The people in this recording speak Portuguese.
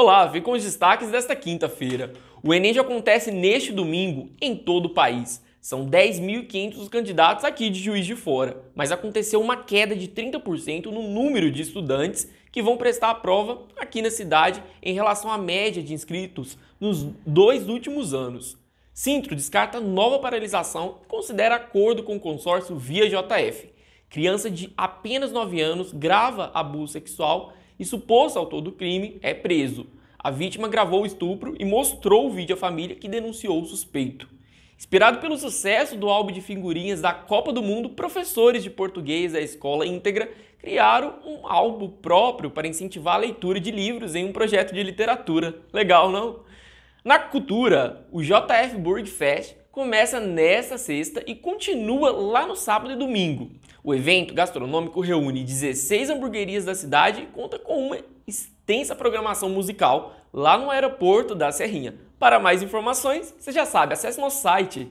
Olá, vem com os destaques desta quinta-feira. O Enem já acontece neste domingo em todo o país. São 10.500 candidatos aqui de Juiz de Fora, mas aconteceu uma queda de 30% no número de estudantes que vão prestar a prova aqui na cidade em relação à média de inscritos nos dois últimos anos. Cintro descarta nova paralisação e considera acordo com o consórcio via JF. Criança de apenas 9 anos grava abuso sexual e suposto autor do crime é preso. A vítima gravou o estupro e mostrou o vídeo à família que denunciou o suspeito. Inspirado pelo sucesso do álbum de figurinhas da Copa do Mundo, professores de português da escola íntegra criaram um álbum próprio para incentivar a leitura de livros em um projeto de literatura. Legal, não? Na cultura, o JF Burg Fest começa nesta sexta e continua lá no sábado e domingo. O evento gastronômico reúne 16 hamburguerias da cidade e conta com uma extensa programação musical lá no aeroporto da Serrinha. Para mais informações, você já sabe, acesse nosso site.